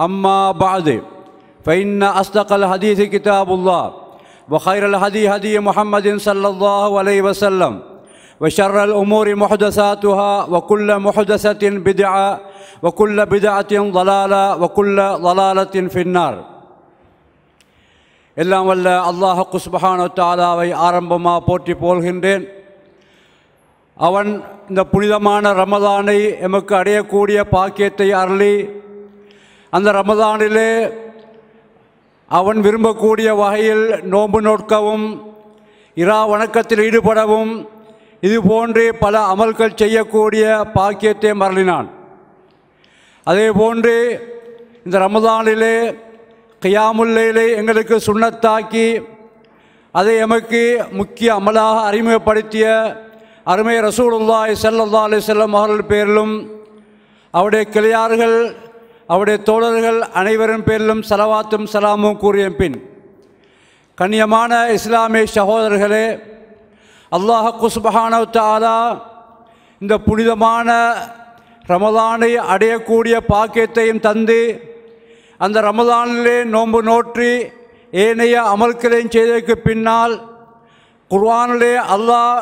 أما بعد فإن أصدق الحديث كتاب الله وخير الهدي هدي محمد صلى الله عليه وسلم وشر الأمور محدثاتها وكل محدثة بدعة وكل بدعة ضلالة وكل ضلالة في النار إلا الله எல்லாம் வல்ல அல்லாஹக்கு சுபஹானோ தாலாவை ஆரம்பமாக போற்றி போல்கின்றேன் அவன் இந்த புனிதமான ரமதானை எமக்கு அடையக்கூடிய பாக்கியத்தை அருளி அந்த ரமதானிலே அவன் விரும்பக்கூடிய வகையில் நோன்பு நோட்கவும் இரா வணக்கத்தில் ஈடுபடவும் இது போன்று பல அமல்கள் செய்யக்கூடிய பாக்கியத்தை மரளினான் அதே போன்று இந்த ரமதானிலே கியாமுல்லையிலே எங்களுக்கு சுண்ணத்தாக்கி அதை எமக்கு முக்கிய அமலாக அறிமுகப்படுத்திய அருமை ரசூலுல்லாய் செல்லல்லா அலி செல்லம் மகளிர் பேரிலும் அவருடைய கிளையார்கள் அவருடைய தோழர்கள் அனைவரும் பேரிலும் சலவாத்தும் சலாமும் கூறிய பின் கண்ணியமான இஸ்லாமிய சகோதரர்களே அல்லாஹ் குஸ்பஹானவத்தாலா இந்த புனிதமான ரமதானை அடையக்கூடிய பாக்கியத்தையும் தந்து அந்த ரமதானிலே நோன்பு நோற்றி ஏனைய அமல்களையும் செய்ததற்கு பின்னால் குர்வானிலே அல்லாஹ்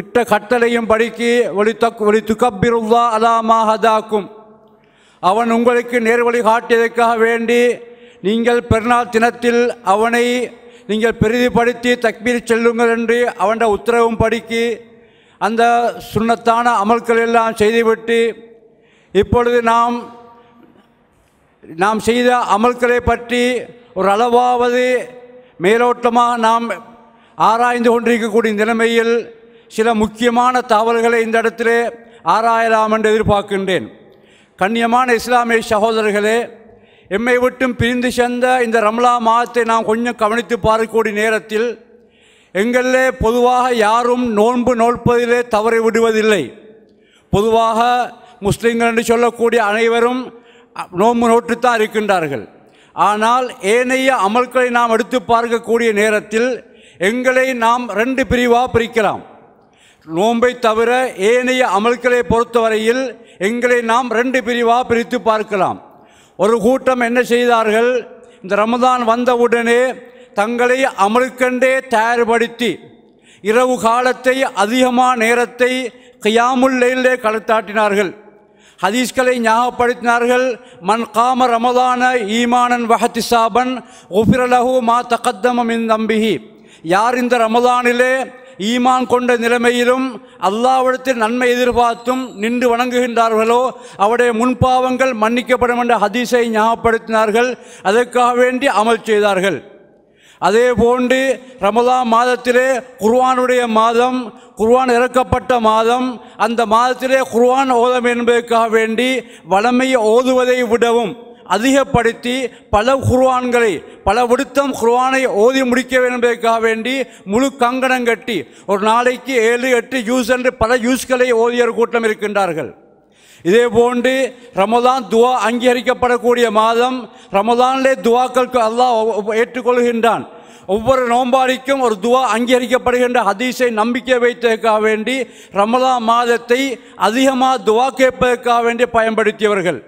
இட்ட கட்டளையும் படிக்க வழி தக் ஒளி துக்கப்பிருவா அலாமா அவன் உங்களுக்கு நேர்வழி காட்டியதற்காக வேண்டி நீங்கள் பெருநாள் தினத்தில் அவனை நீங்கள் பெரிதிப்படுத்தி தக்மீறி செல்லுங்கள் என்று அவனுடைய உத்தரவும் படிக்கி அந்த சுண்ணத்தான அமல்கள் எல்லாம் செய்துவிட்டு இப்பொழுது நாம் நாம் செய்த அமல்களை பற்றி ஒரு அளவாவது மேலோட்டமாக நாம் ஆராய்ந்து கொண்டிருக்கக்கூடிய நிலைமையில் சில முக்கியமான தகவல்களை இந்த இடத்திலே ஆராயலாம் என்று எதிர்பார்க்கின்றேன் கண்ணியமான இஸ்லாமிய சகோதரர்களே எம்மை விட்டும் பிரிந்து சென்ற இந்த ரம்லா மாதத்தை நாம் கொஞ்சம் கவனித்து பார்க்கக்கூடிய நேரத்தில் எங்களிலே பொதுவாக யாரும் நோன்பு நோற்பதிலே தவறி விடுவதில்லை பொதுவாக முஸ்லீம்கள் என்று சொல்லக்கூடிய அனைவரும் நோன்பு நோற்றுத்தான் இருக்கின்றார்கள் ஆனால் ஏனைய அமல்களை நாம் எடுத்து பார்க்கக்கூடிய நேரத்தில் எங்களை நாம் ரெண்டு பிரிவாக பிரிக்கலாம் நோன்பை தவிர ஏனைய அமல்களை பொறுத்தவரையில் எங்களை நாம் ரெண்டு பிரிவாக பிரித்து பார்க்கலாம் ஒரு கூட்டம் என்ன செய்தார்கள் இந்த ரமதான் வந்தவுடனே தங்களை அமலுக்கண்டே தயார்படுத்தி இரவு காலத்தை அதிகமான நேரத்தை கையாமுல்லையிலே கழுத்தாட்டினார்கள் ஹதீஸ்களை ஞாபகப்படுத்தினார்கள் மண் காம ரமதான ஈமானன் வஹத்தி சாபன் ஒஃபிரலஹு மா தகத்தமம் இன் தம்பிஹி யார் இந்த ரமதானிலே ஈமான் கொண்ட நிலைமையிலும் அல்லாவிடத்தில் நன்மை எதிர்பார்த்தும் நின்று வணங்குகின்றார்களோ அவருடைய முன்பாவங்கள் மன்னிக்கப்படும் என்ற ஹதீஸை ஞாபகப்படுத்தினார்கள் அதற்காக வேண்டி அமல் செய்தார்கள் அதே போன்று ரமலா மாதத்திலே குர்வானுடைய மாதம் குர்வான் இறக்கப்பட்ட மாதம் அந்த மாதத்திலே குர்வான் ஓதம் என்பதற்காக வேண்டி வளமையை ஓதுவதை விடவும் அதிகப்படுத்தி பல குர்வான்களை பல விடுத்தம் குர்வானை ஓதி முடிக்க என்பதற்காக வேண்டி முழு கங்கணம் கட்டி ஒரு நாளைக்கு ஏழு எட்டு ஜூஸ் என்று பல ஜூஸ்களை ஓதியர் கூட்டம் இருக்கின்றார்கள் இதே போன்று ரமதான் துவா அங்கீகரிக்கப்படக்கூடிய மாதம் ரமதானிலே துவாக்களுக்கு அல்லாஹ் ஏற்றுக்கொள்கின்றான் ஒவ்வொரு நோம்பாளிக்கும் ஒரு துவா அங்கீகரிக்கப்படுகின்ற ஹதீஸை நம்பிக்கை வைத்ததற்காக வேண்டி ரமதான் மாதத்தை அதிகமாக துவா கேட்பதற்காக வேண்டி பயன்படுத்தியவர்கள்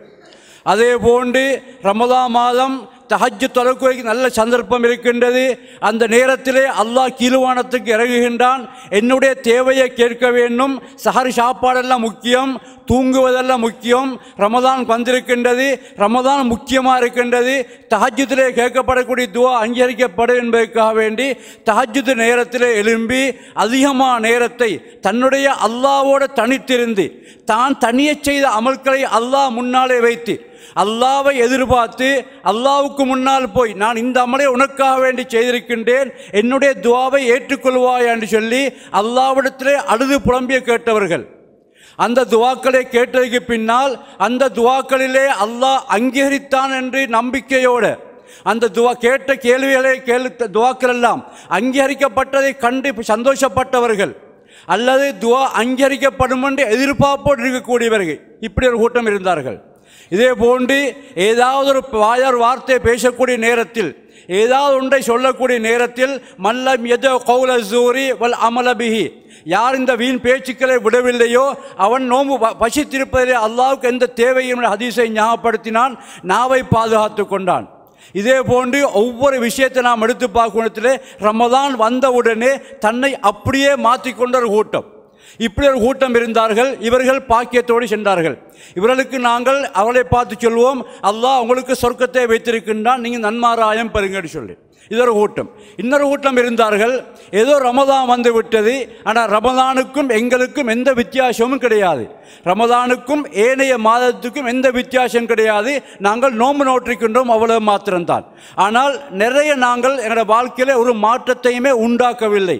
அதே போன்று ரமதா மாதம் தஹஜ் தொழக்கூடிய நல்ல சந்தர்ப்பம் இருக்கின்றது அந்த நேரத்திலே அல்லாஹ் கீழ்வானத்துக்கு இறங்குகின்றான் என்னுடைய தேவையை கேட்க வேண்டும் சஹரி சாப்பாடெல்லாம் முக்கியம் தூங்குவதெல்லாம் முக்கியம் ரமதான் வந்திருக்கின்றது ரமதான் முக்கியமாக இருக்கின்றது தஹஜுத்திலே கேட்கப்படக்கூடிய துவா அங்கீகரிக்கப்படும் என்பதற்காக வேண்டி தஹஜுது நேரத்திலே எழும்பி அதிகமான நேரத்தை தன்னுடைய அல்லாவோடு தனித்திருந்து தான் தனியச் செய்த அமல்களை அல்லாஹ் முன்னாலே வைத்து அல்லாவை எதிர்பார்த்து அல்லாவுக்கு முன்னால் போய் நான் இந்த அமலை உனக்காக வேண்டி செய்திருக்கின்றேன் என்னுடைய துவாவை ஏற்றுக்கொள்வாய் என்று சொல்லி அல்லாவிடத்திலே அழுது புலம்பிய கேட்டவர்கள் அந்த துவாக்களை கேட்டதுக்கு பின்னால் அந்த துவாக்களிலே அல்லாஹ் அங்கீகரித்தான் என்று நம்பிக்கையோடு அந்த துவா கேட்ட கேள்விகளை கேள்வி துவாக்கள் எல்லாம் அங்கீகரிக்கப்பட்டதை கண்டு சந்தோஷப்பட்டவர்கள் அல்லது துவா அங்கீகரிக்கப்படும் என்று எதிர்பார்ப்போடு இருக்கக்கூடியவர்கள் இப்படி ஒரு கூட்டம் இருந்தார்கள் இதே போன்று ஏதாவது ஒரு வாயர் வார்த்தை பேசக்கூடிய நேரத்தில் ஏதாவது ஒன்றை சொல்லக்கூடிய நேரத்தில் மல்லம் எதோ கௌல ஜூரி வல் அமலபிஹி யார் இந்த வீண் பேச்சுக்களை விடவில்லையோ அவன் நோம்பு பசித்திருப்பதிலே அல்லாவுக்கு எந்த தேவையும் ஹதீஸை ஞாபகப்படுத்தினான் நாவை பாதுகாத்து கொண்டான் இதே போன்று ஒவ்வொரு விஷயத்தை நாம் எடுத்து பார்க்கணும் ரமதான் வந்தவுடனே தன்னை அப்படியே மாற்றிக்கொண்ட ஒரு கூட்டம் இப்படி ஒரு கூட்டம் இருந்தார்கள் இவர்கள் பாக்கியத்தோடு சென்றார்கள் இவர்களுக்கு நாங்கள் அவளை பார்த்து சொல்வோம் அல்லாஹ் உங்களுக்கு சொர்க்கத்தை வைத்திருக்கின்றான் நீங்கள் நன்மாராயம் பெறுங்கன்னு சொல்லி இதொரு கூட்டம் இன்னொரு கூட்டம் இருந்தார்கள் ஏதோ ரமதான் வந்து விட்டது ஆனால் ரமதானுக்கும் எங்களுக்கும் எந்த வித்தியாசமும் கிடையாது ரமதானுக்கும் ஏனைய மாதத்துக்கும் எந்த வித்தியாசம் கிடையாது நாங்கள் நோம்பு நோற்றிக்கின்றோம் அவ்வளவு மாத்திரம்தான் ஆனால் நிறைய நாங்கள் எங்களோட வாழ்க்கையில் ஒரு மாற்றத்தையுமே உண்டாக்கவில்லை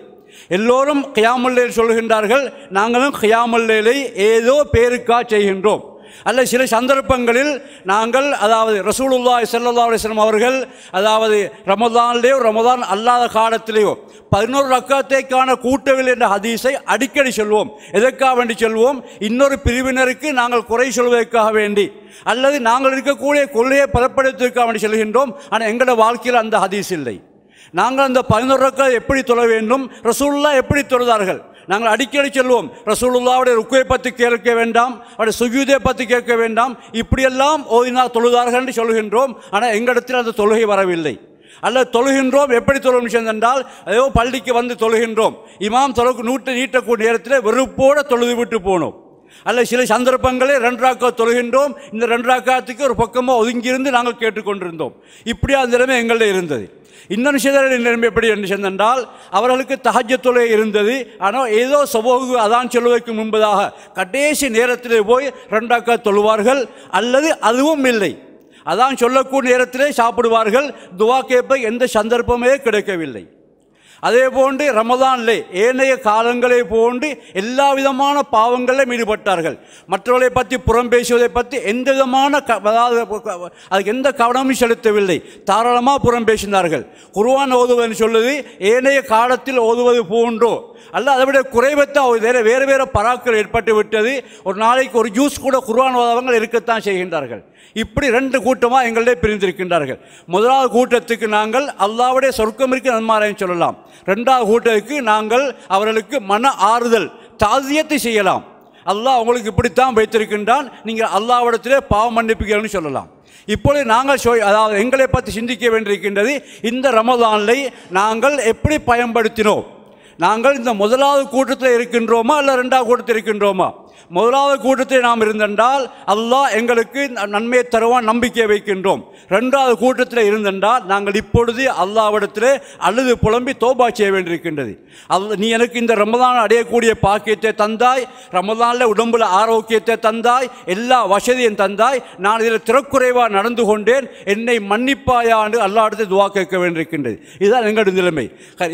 எல்லோரும் கியாமல்லேல் சொல்கின்றார்கள் நாங்களும் கியாமல்லேலை ஏதோ பேருக்கா செய்கின்றோம் அல்ல சில சந்தர்ப்பங்களில் நாங்கள் அதாவது ரசூலுல்லா சல்லா அலிஸ்லாம் அவர்கள் அதாவது ரமதான்லேயோ ரமதான் அல்லாத காலத்திலேயோ பதினோரு ரக்கத்தைக்கான கூட்டவில் என்ற ஹதீஸை அடிக்கடி சொல்வோம் எதற்காக வேண்டி சொல்வோம் இன்னொரு பிரிவினருக்கு நாங்கள் குறை சொல்வதற்காக வேண்டி அல்லது நாங்கள் இருக்கக்கூடிய கொள்ளையை பலப்படுத்துவதற்காக வேண்டி சொல்கின்றோம் ஆனால் எங்களோட வாழ்க்கையில் அந்த ஹதீஸ் இல்லை நாங்கள் அந்த பதினொரு ரக்கா எப்படி தொழ வேண்டும் ரசூல்லா எப்படி தொழுதார்கள் நாங்கள் அடிக்கடி சொல்லுவோம் ரசூலுல்லாவுடைய ருக்குவை பற்றி கேட்க வேண்டாம் அவருடைய சுஜூதை பற்றி கேட்க வேண்டாம் இப்படியெல்லாம் ஓதினால் தொழுதார்கள் என்று சொல்கின்றோம் ஆனால் எங்களிடத்தில் அந்த தொழுகை வரவில்லை அல்ல தொழுகின்றோம் எப்படி தொழும் என்றால் அதோ பள்ளிக்கு வந்து தொழுகின்றோம் இமாம் தொழுக்கு நூற்று நீட்டக்கூடிய நேரத்தில் வெறுப்போடு தொழுது விட்டு போனோம் அல்ல சில சந்தர்ப்பங்களை ரெண்டாக்கா தொழுகின்றோம் இந்த ரெண்டாக்காத்துக்கு ஒரு பக்கமாக ஒதுங்கியிருந்து நாங்கள் கேட்டுக்கொண்டிருந்தோம் இப்படியா அந்த நிலைமை எங்களில் இருந்தது இன்னொரு சிதறல் நிலைமை எப்படி என்று சொன்னால் அவர்களுக்கு தகஜ தொலை இருந்தது ஆனால் ஏதோ சபோகு அதான் சொல்வதற்கு முன்பதாக கடைசி நேரத்தில் போய் ரெண்டாக்கா தொழுவார்கள் அல்லது அதுவும் இல்லை அதான் சொல்லக்கூடிய நேரத்திலே சாப்பிடுவார்கள் துவா கேட்ப எந்த சந்தர்ப்பமே கிடைக்கவில்லை அதே போன்று ரமதான்ல ஏனைய காலங்களை போன்று எல்லா விதமான பாவங்களிலும் ஈடுபட்டார்கள் மற்றவர்களை பற்றி புறம் பேசுவதை பற்றி எந்த விதமான அதுக்கு எந்த கவனமும் செலுத்தவில்லை தாராளமாக புறம் பேசினார்கள் குருவான் ஓதுவதுன்னு சொல்லுது ஏனைய காலத்தில் ஓதுவது போன்றோ அல்ல அதை விட குறைவத்த வேறு வேறு வேறு பராக்கள் ஏற்பட்டு விட்டது ஒரு நாளைக்கு ஒரு ஜூஸ் கூட குர்வானவங்க இருக்கத்தான் செய்கின்றார்கள் இப்படி ரெண்டு கூட்டமாக எங்களிடையே பிரிந்திருக்கின்றார்கள் முதலாவது கூட்டத்துக்கு நாங்கள் அல்லாவுடைய சொர்க்கம் இருக்கு நன்மாரையும் சொல்லலாம் ரெண்டாவது கூட்டத்துக்கு நாங்கள் அவர்களுக்கு மன ஆறுதல் தாதியத்தை செய்யலாம் அல்லாஹ் அவங்களுக்கு இப்படித்தான் வைத்திருக்கின்றான் நீங்கள் அல்லாவிடத்திலே பாவம் மன்னிப்புகள்னு சொல்லலாம் இப்பொழுது நாங்கள் சொ அதாவது எங்களை பற்றி சிந்திக்க வேண்டியிருக்கின்றது இந்த ரமதானை நாங்கள் எப்படி பயன்படுத்தினோம் நாங்கள் இந்த முதலாவது கூட்டத்தில் இருக்கின்றோமா இல்லை ரெண்டாவது கூட்டத்தில் இருக்கின்றோமா முதலாவது கூட்டத்தில் நாம் இருந்தென்றால் அல்லாஹ் எங்களுக்கு நன்மையை தருவான் நம்பிக்கை வைக்கின்றோம் ரெண்டாவது கூட்டத்தில் இருந்தென்றால் நாங்கள் இப்பொழுது அல்லாவிடத்தில் அழுது புலம்பி தோபா செய்ய வேண்டியிருக்கின்றது அல்ல நீ எனக்கு இந்த ரமதான் அடையக்கூடிய பாக்கியத்தை தந்தாய் ரமதானில் உடம்புல ஆரோக்கியத்தை தந்தாய் எல்லா வசதியும் தந்தாய் நான் இதில் திறக்குறைவாக நடந்து கொண்டேன் என்னை மன்னிப்பாயாண்டு அல்லாவிடத்தில் துவா கேட்க வேண்டியிருக்கின்றது இதுதான் எங்களுடைய நிலைமை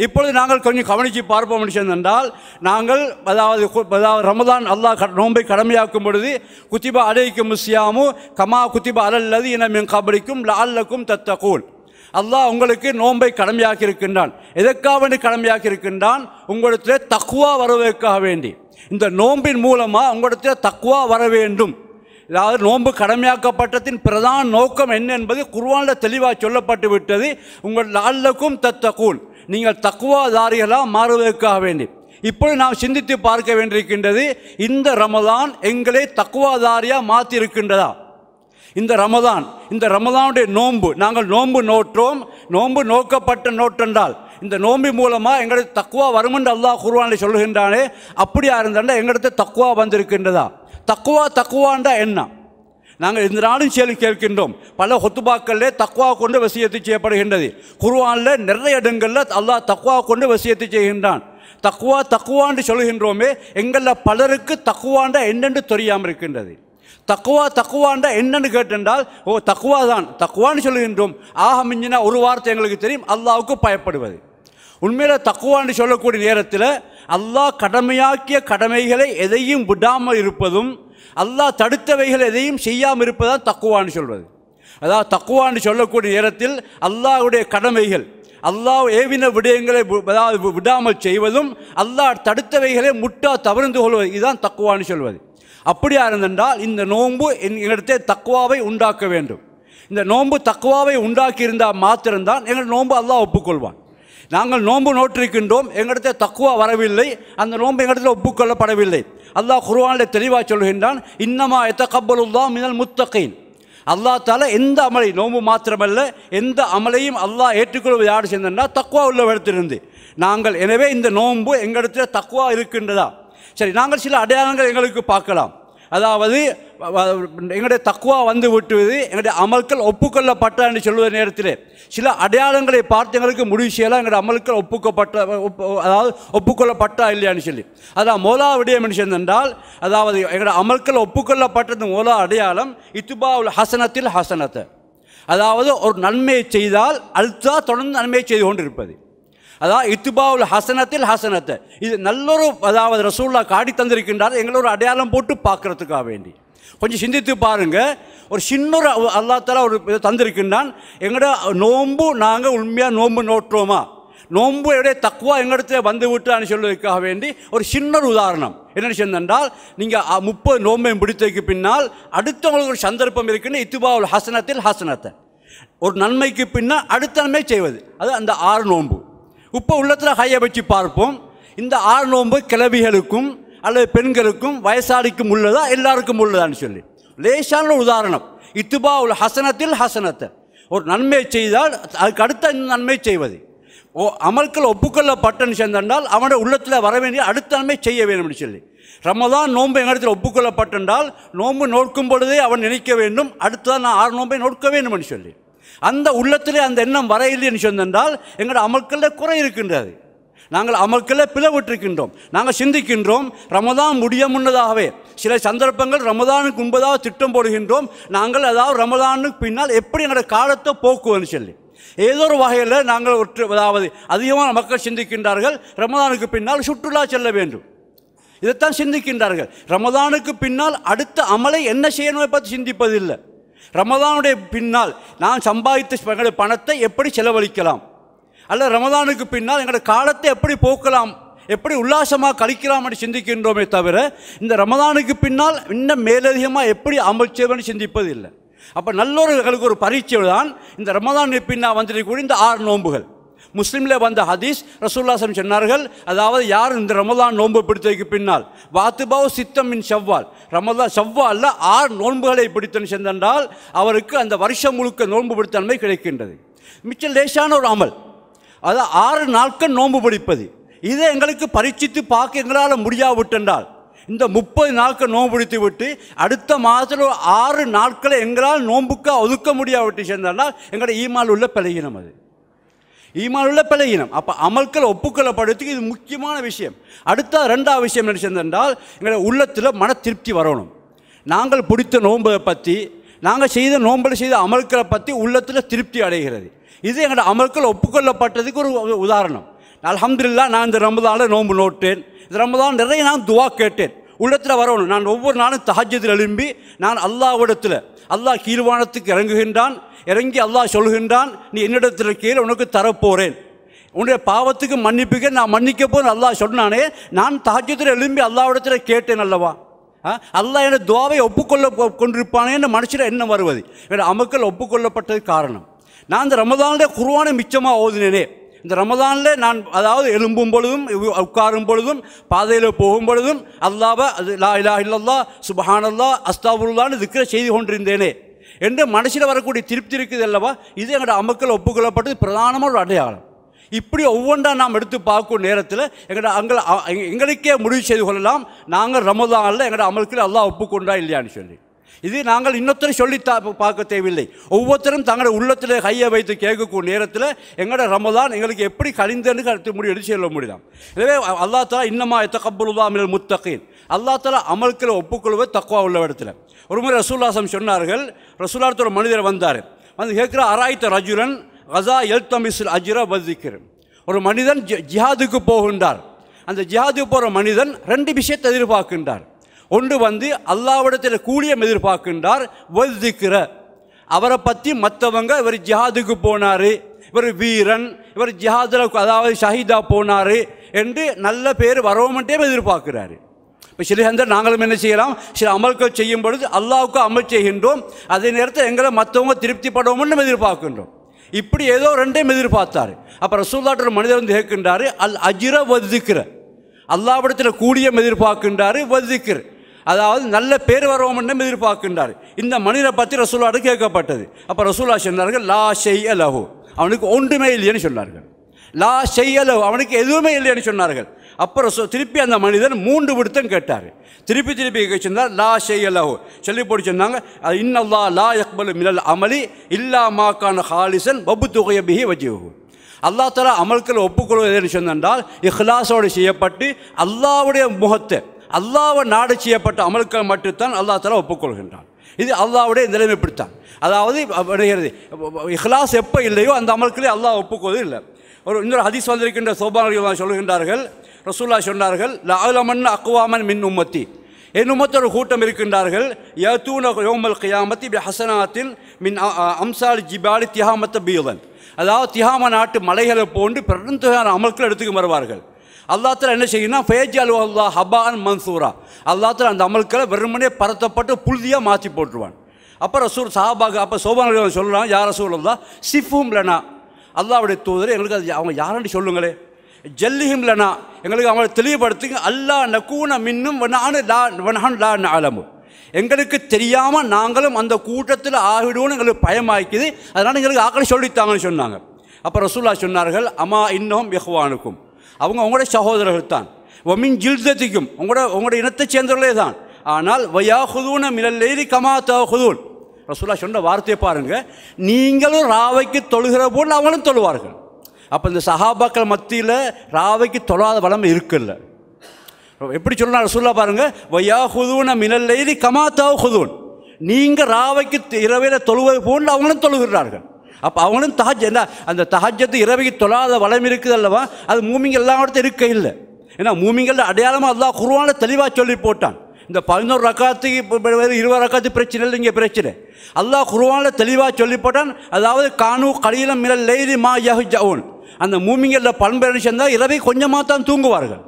இப்பொழுது நாங்கள் கொஞ்சம் கவனித்து பார்ப்போம் என்றால் நாங்கள் அதாவது அதாவது ரமதான் அல்லாஹ் நோன்பை கடமையாக்கும் பொழுது குத்திபா அலைக்கும் முசியாமு கமா குத்திபா அலல்லது இனமின் கபடிக்கும் லால்லக்கும் தத்தகூல் அல்லாஹ் உங்களுக்கு நோன்பை கடமையாக்கி இருக்கின்றான் எதற்காக வேண்டி கடமையாக்கி இருக்கின்றான் உங்களிடத்தில் தக்குவா வரவேற்காக வேண்டி இந்த நோன்பின் மூலமாக உங்களிடத்தில் தக்குவா வர வேண்டும் அதாவது நோன்பு கடமையாக்கப்பட்டத்தின் பிரதான நோக்கம் என்ன என்பது குர்வானில் தெளிவாக சொல்லப்பட்டு விட்டது உங்கள் லால்லக்கும் தத்தகூல் நீங்கள் தக்குவா மாறுவதற்காக வேண்டி இப்பொழுது நாம் சிந்தித்து பார்க்க வேண்டியிருக்கின்றது இந்த ரமதான் எங்களை தக்குவாதாரியாக மாற்றி இருக்கின்றதா இந்த ரமதான் இந்த ரமதானுடைய நோன்பு நாங்கள் நோன்பு நோற்றோம் நோன்பு நோக்கப்பட்ட நோற்றென்றால் இந்த நோம்பி மூலமாக எங்களுக்கு தக்குவா வரும் என்று அல்லாஹ் குருவானை சொல்கின்றானே அப்படியா இருந்தால் எங்களுக்கு தக்குவா வந்திருக்கின்றதா தக்குவா தக்குவான்டா என்ன நாங்கள் இந்த நாளும் செயலி கேட்கின்றோம் பல ஹொத்துபாக்களில் தக்குவா கொண்டு வசியத்தை செய்யப்படுகின்றது குருவானில் நிறைய இடங்களில் அல்லாஹ் தக்குவா கொண்டு வசியத்தை செய்கின்றான் தக்குவா தக்குவான்னு சொல்கின்றோமே எங்களில் பலருக்கு தக்குவாண்டா என்னென்று தெரியாமல் இருக்கின்றது தக்குவா தக்குவாண்டா என்னென்னு கேட்டென்றால் ஓ தக்குவா தான் தக்குவான்னு சொல்லுகின்றோம் ஆக மிஞ்சினா ஒரு வார்த்தை எங்களுக்கு தெரியும் அல்லாவுக்கு பயப்படுவது உண்மையில் தக்குவான்னு சொல்லக்கூடிய நேரத்தில் அல்லாஹ் கடமையாக்கிய கடமைகளை எதையும் விடாமல் இருப்பதும் அல்லாஹ் தடுத்தவைகள் எதையும் செய்யாமல் இருப்பதான் தக்குவான்னு சொல்வது அதாவது தக்குவான்னு சொல்லக்கூடிய நேரத்தில் அல்லாஹுடைய கடமைகள் அல்லாஹ் ஏவின விடயங்களை விடாமல் செய்வதும் அல்லாஹ் தடுத்தவைகளை முட்டா தவறுந்து கொள்வது இதுதான் தக்குவான்னு சொல்வது அப்படியா இருந்தென்றால் இந்த நோன்பு எங்களிடத்தே தக்குவாவை உண்டாக்க வேண்டும் இந்த நோன்பு தக்குவாவை உண்டாக்கி இருந்தால் மாத்திரம்தான் எங்கள் நோன்பு அல்லாஹ் ஒப்புக்கொள்வான் நாங்கள் நோன்பு நோற்றிருக்கின்றோம் எங்களிடத்தில் தக்குவா வரவில்லை அந்த நோன்பு எங்களிடத்தில் ஒப்புக்கொள்ளப்படவில்லை அல்லாஹ் குருவானில் தெளிவாக சொல்கின்றான் இன்னமா எத்த கப்பலுல்லா மினல் முத்தகைன் அல்லா தால எந்த அமலை நோம்பு மாத்திரமல்ல எந்த அமலையும் அல்லா ஏற்றுக்கொள்வது யார் சேர்ந்தா தக்குவா உள்ளவிடத்திலிருந்து நாங்கள் எனவே இந்த நோன்பு எங்களிடத்தில் தக்குவா இருக்கின்றதா சரி நாங்கள் சில அடையாளங்கள் எங்களுக்கு பார்க்கலாம் அதாவது எங்களுடைய தக்குவா வந்து விட்டுவது எங்களுடைய அமல்கள் ஒப்புக்கொள்ளப்பட்ட என்று சொல்வது நேரத்தில் சில அடையாளங்களை பார்த்து எங்களுக்கு முடிவு செய்யலாம் எங்களுடைய அமல்கள் ஒப்புக்கப்பட்ட அதாவது ஒப்புக்கொள்ளப்பட்டா இல்லையான்னு சொல்லி அதான் மோலா விடயம் என்றால் அதாவது எங்களுடைய அமல்கள் ஒப்புக்கொள்ளப்பட்டது மோலா அடையாளம் இத்துபா ஹசனத்தில் ஹசனத்தை அதாவது ஒரு நன்மையை செய்தால் அழுத்தா தொடர்ந்து நன்மையை செய்து கொண்டிருப்பது அதாவது இத்துபாவில் ஹசனத்தில் ஹசனத்தை இது நல்லொரு அதாவது ரசூல்லா காடி தந்திருக்கின்றார் எங்களோட அடையாளம் போட்டு பார்க்குறதுக்காக வேண்டி கொஞ்சம் சிந்தித்து பாருங்கள் ஒரு சின்ன ஒரு அல்லாத்தால ஒரு தந்திருக்கின்றான் எங்களோட நோன்பு நாங்கள் உண்மையாக நோன்பு நோட்டுறோமா நோன்பு எவ்வளோ தக்குவா எங்கிடத்துல வந்து விட்டான்னு சொல்வதற்காக வேண்டி ஒரு சின்ன உதாரணம் என்னென்னு சொன்னால் நீங்கள் முப்பது நோன்பையும் பிடித்ததுக்கு பின்னால் அடுத்தவங்களுக்கு ஒரு சந்தர்ப்பம் இருக்குன்னு ஒரு ஹசனத்தில் ஹசனத்தை ஒரு நன்மைக்கு பின்னால் அடுத்த நன்மை செய்வது அது அந்த ஆறு நோன்பு இப்போ உள்ளத்தில் ஹையை வச்சு பார்ப்போம் இந்த ஆறு நோன்பு கிளவிகளுக்கும் அல்லது பெண்களுக்கும் வயசாளிக்கும் உள்ளதா எல்லாருக்கும் உள்ளதான்னு சொல்லி லேசான உதாரணம் இத்துபா உள்ள ஹசனத்தில் ஹசனத்தை ஒரு நன்மை செய்தால் அதுக்கு அடுத்த நன்மை செய்வது ஓ அமல்கள் ஒப்புக்கொள்ளப்பட்டன்னு சேர்ந்தால் அவனோட உள்ளத்தில் வர வேண்டிய அடுத்த நன்மை செய்ய வேண்டும் சொல்லி ரமதான் நோன்பு எங்கள் இடத்துல ஒப்புக்கொள்ளப்பட்டென்றால் நோன்பு நோக்கும் பொழுதே அவன் நினைக்க வேண்டும் அடுத்ததான் நான் ஆறு நோன்பை நோக்க வேண்டும்னு சொல்லி அந்த உள்ளத்தில் அந்த எண்ணம் வரையில்லைன்னு சொன்னால் எங்களோட அமல்களில் குறை இருக்கின்றது நாங்கள் அமல்களை பிளவிட்டிருக்கின்றோம் நாங்கள் சிந்திக்கின்றோம் ரமதான் முடிய முன்னதாகவே சில சந்தர்ப்பங்கள் ரமதானுக்கு முன்பதாக திட்டம் போடுகின்றோம் நாங்கள் அதாவது ரமதானுக்கு பின்னால் எப்படி எங்களோட காலத்தை போக்குவன்னு சொல்லி ஏதோ ஒரு வகையில் நாங்கள் ஒற்று அதாவது அதிகமான மக்கள் சிந்திக்கின்றார்கள் ரமதானுக்கு பின்னால் சுற்றுலா செல்ல வேண்டும் இதைத்தான் சிந்திக்கின்றார்கள் ரமதானுக்கு பின்னால் அடுத்த அமலை என்ன செய்யணுமே பார்த்து சிந்திப்பதில்லை ரமதானுடைய பின்னால் நான் சம்பாதித்த பணத்தை எப்படி செலவழிக்கலாம் அல்ல ரமதானுக்கு பின்னால் எங்களோட காலத்தை எப்படி போக்கலாம் எப்படி உல்லாசமாக கழிக்கலாம் என்று சிந்திக்கின்றோமே தவிர இந்த ரமதானுக்கு பின்னால் இன்னும் மேலதிகமாக எப்படி அமல் சிந்திப்பது இல்லை அப்போ நல்லோர்களுக்கு ஒரு பரீட்சை தான் இந்த ரமதானுக்கு பின்னால் கூட இந்த ஆறு நோன்புகள் முஸ்லீமில் வந்த ஹதீஸ் ரசூல்லாசன் சொன்னார்கள் அதாவது யார் இந்த ரமதான் நோன்பு பிடித்ததுக்கு பின்னால் வாத்துபாவ் சித்தம் செவ்வால் ரமதான் செவ்வாலில் ஆறு நோன்புகளை பிடித்தன் சென்றால் அவருக்கு அந்த வருஷம் முழுக்க நோன்பு பிடித்தன்மை கிடைக்கின்றது மிச்சம் லேசான ஒரு அமல் அது ஆறு நாட்கள் நோன்பு பிடிப்பது இதை எங்களுக்கு பரீட்சித்து பார்க்க எங்களால் முடியாவிட்டென்றால் இந்த முப்பது நாட்கள் நோன்பு பிடித்து விட்டு அடுத்த மாதத்தில் ஒரு ஆறு நாட்களை எங்களால் நோன்புக்கு ஒதுக்க முடியாவிட்டு சேர்ந்தால் எங்களோட ஈமால் உள்ள பிழையினம் அது ஈமால் உள்ள பிழையினம் அப்போ அமல்கள் ஒப்புக்கொள்ளப்படுறதுக்கு இது முக்கியமான விஷயம் அடுத்த ரெண்டாவது விஷயம் என்ன சேர்ந்தென்றால் எங்களை உள்ளத்தில் மன திருப்தி வரணும் நாங்கள் பிடித்த நோன்பை பற்றி நாங்கள் செய்த நோன்பில் செய்த அமல்களை பற்றி உள்ளத்தில் திருப்தி அடைகிறது இது எங்களோட அமல்கள் ஒப்புக்கொள்ளப்பட்டதுக்கு ஒரு உதாரணம் அலமதுல்லா நான் இந்த ரமதானில் நோன்பு நோட்டேன் இந்த ரமதான் நிறைய நான் துவா கேட்டேன் உள்ளத்தில் வரணும் நான் ஒவ்வொரு நாளும் தஹஜத்தில் எழும்பி நான் இடத்துல அல்லாஹ் கீழ்வானத்துக்கு இறங்குகின்றான் இறங்கி அல்லாஹ் சொல்கின்றான் நீ என்னிடத்தில் கீழே உனக்கு தரப்போகிறேன் உன்னுடைய பாவத்துக்கு மன்னிப்புக்கே நான் மன்னிக்க போது அல்லாஹ் சொன்னானே நான் தாஜ்யத்தில் எழும்பி அல்லாவிடத்தில் கேட்டேன் அல்லவா அல்லா என்னோட துவாவை ஒப்புக்கொள்ள கொண்டிருப்பானேன்னு மனுஷன் என்ன வருவது இவன் அமக்கள் ஒப்புக்கொள்ளப்பட்டது காரணம் நான் இந்த ரமதானில் குருவானை மிச்சமாக ஓதினேனே இந்த ரமதானில் நான் அதாவது எழும்பும் பொழுதும் உட்காரும் பொழுதும் பாதையில் போகும் பொழுதும் அல்லாவை அது லா இலா இல்லல்லா சுபஹானல்லா அஸ்தாபுல்லான்னு திக்கிற செய்து கொண்டிருந்தேனே என்று மனசில் வரக்கூடிய திருப்தி இருக்குது அல்லவா இது எங்களோட அமக்கள் ஒப்புக்கொள்ளப்பட்டது பிரதானமான ஒரு அடையாளம் இப்படி ஒவ்வொன்றா நாம் எடுத்து பார்க்கும் நேரத்தில் எங்களோட அங்கே எங்களுக்கே முடிவு செய்து கொள்ளலாம் நாங்கள் ரமதானில் எங்களோட அமல்கள் எல்லாம் ஒப்புக்கொண்டா இல்லையான்னு சொல்லி இது நாங்கள் இன்னொருத்தர் சொல்லி பார்க்க தேவையில்லை ஒவ்வொருத்தரும் தங்களோட உள்ளத்தில் கையை வைத்து கேட்கக்கூடிய நேரத்தில் எங்களோட ரமதான் எங்களுக்கு எப்படி கழிந்தன்னு கருத்து முடிவு சொல்ல முடியும் எனவே அல்லா தலா இன்னமா எத்தகப்புலுதா மில் முத்தகின் அல்லா தலா அமல்களை ஒப்புக்கொள்வது தக்குவா உள்ள இடத்துல ஒரு முறை ரசூல்லாசம் சொன்னார்கள் ரசூலாத்தோட மனிதர் வந்தார் வந்து கேட்குற அராய்த்த ரஜுரன் கசா எல் தமிசில் அஜிரா வதிக்கிற ஒரு மனிதன் ஜி ஜிஹாதுக்கு போகின்றார் அந்த ஜிஹாதுக்கு போகிற மனிதன் ரெண்டு விஷயத்தை எதிர்பார்க்கின்றார் கொண்டு வந்து அல்லாவிடத்தில் கூலியம் எதிர்பார்க்கின்றார் வருதிக்கிற அவரை பற்றி மற்றவங்க இவர் ஜிஹாதுக்கு போனார் இவர் வீரன் இவர் ஜிஹாதில் அதாவது ஷஹீதா போனார் என்று நல்ல பேர் வரவுமட்டே எதிர்பார்க்கிறாரு இப்போ ஸ்ரீஹந்தர் நாங்களும் என்ன செய்யலாம் சில அமல்கள் செய்யும் பொழுது அல்லாவுக்கு அமல் செய்கின்றோம் அதே நேரத்தில் எங்களை மற்றவங்க திருப்திப்படுவோம்னு எதிர்பார்க்கின்றோம் இப்படி ஏதோ ரெண்டையும் எதிர்பார்த்தார் அப்போ ரசூல்லாட்டர் மனிதர் வந்து கேட்கின்றாரு அல் அஜிர வதுக்கிற அல்லாவிடத்தில் கூடியம் எதிர்பார்க்கின்றாரு வதுக்கிற அதாவது நல்ல பேர் வரவும் எதிர்பார்க்கின்றார் இந்த மனிதரை பற்றி ரசூலாடு கேட்கப்பட்டது அப்போ ரசூலா சொன்னார்கள் லா ஷெய்ய லஹு அவனுக்கு ஒன்றுமே இல்லையேன்னு சொன்னார்கள் லா ஷெய்ய லஹு அவனுக்கு எதுவுமே இல்லையேன்னு சொன்னார்கள் அப்போ சொ திருப்பி அந்த மனிதன் மூன்று விடுத்தம் கேட்டார் திருப்பி திருப்பி கேட்டிருந்தார் லா ஷெய்யலாஹோ சொல்லி போட்டு சொன்னாங்க இன்னல்லா லா யக்பல் மிலல் அமலி இல்லா மாக்கான ஹாலிசன் பபு தொகையபிஹி வஜிஹு அல்லா தலா அமல்களை ஒப்புக்கொள்வது சொன்னால் இஹ்லாஸோடு செய்யப்பட்டு அல்லாவுடைய முகத்தை அல்லாவை நாடு செய்யப்பட்ட அமல்கள் மட்டும்தான் அல்லா தலா ஒப்புக்கொள்கின்றான் இது அல்லாவுடைய நிலைமை பிடித்தான் அதாவது வருகிறது இஹ்லாஸ் எப்போ இல்லையோ அந்த அமல்களை அல்லாஹ் ஒப்புக்கொள்வது இல்லை ஒரு இன்னொரு ஹதீஸ் வந்திருக்கின்ற சோபானர்கள் சொல்கின்றார்கள் ரசூல்லா சொன்னார்கள் லாலமன் அக்குவாமன் மின் உம்மத்தி என் ஒரு கூட்டம் இருக்கின்றார்கள் யத்தூன யோமல் கியாமத்தி இப்படி ஹசனாத்தின் மின் அம்சால் ஜிபாலி தியாமத்த பீவன் அதாவது தியாம நாட்டு மலைகளை போன்று பெருந்தொகையான அமல்கள் எடுத்துக்கு வருவார்கள் அல்லாத்தில் என்ன செய்யணும் ஃபேஜ் அலு அல்லா அன் மன்சூரா அல்லாத்தில் அந்த அமல்களை வெறுமனே பரத்தப்பட்டு புழுதியாக மாற்றி போட்டுருவான் அப்போ ரசூர் சாபாக அப்போ சோபான சொல்லலாம் யார் ரசூல் அல்லா சிஃபும் லனா அல்லாவுடைய தூதர் எங்களுக்கு அது அவங்க யாருன்னு சொல்லுங்களே ஜல்லிஹிம் லனா எங்களுக்கு அவங்களை தெளிவுபடுத்துங்க அல்லா நக்கூன மின்னும் வனானு லா வனான் லா எங்களுக்கு தெரியாமல் நாங்களும் அந்த கூட்டத்தில் ஆகிடுவோம்னு எங்களுக்கு பயமாய்க்குது அதனால் எங்களுக்கு ஆக்களை சொல்லித்தாங்கன்னு சொன்னாங்க அப்போ ரசூல்லா சொன்னார்கள் அம்மா இன்னும் எஹ்வானுக்கும் அவங்க அவங்களோட சகோதரர்கள் தான் ஒமின் ஜில்தத்திக்கும் உங்களோட உங்களோட இனத்தை சேர்ந்தவர்களே தான் ஆனால் வையா ஹுதூன மினல்லேரி கமா தகுதூன் ரசூல்லா சொன்ன வார்த்தையை பாருங்கள் நீங்களும் ராவைக்கு தொழுகிற போல் அவங்களும் தொழுவார்கள் அப்போ இந்த சஹாபாக்கள் மத்தியில் ராவைக்கு தொழாத வளம் இருக்குல்ல எப்படி சொல்லலாம் ரசூல்லா பாருங்கள் வையா ஹுதூன மினல்லேரி கமா தகுதூன் நீங்கள் ராவைக்கு இரவையில் தொழுவது போல் அவங்களும் தொழுகிறார்கள் அப்போ அவனும் தஹஜ் என்ன அந்த தஹஜத்து இரவைக்கு தொழாத வளம் இருக்குது அல்லவா அது மூமிங்க எல்லா எல்லாவற்றையும் இருக்க இல்லை ஏன்னா மூமிங்கள அடையாளமாக அல்லா குருவான தெளிவாக சொல்லி போட்டான் இந்த பதினோரு ரக்காத்துக்கு இருபது ரக்காத்து பிரச்சனை இல்லை இங்கே பிரச்சனை அல்லாஹ் குருவானில் தெளிவாக சொல்லி போட்டான் அதாவது காணு கலீலம் மிரல் லெய்லி மா யஹு ஜவுன் அந்த மூமிங்களில் பண்பு என்ன இரவை கொஞ்சமாக தான் தூங்குவார்கள்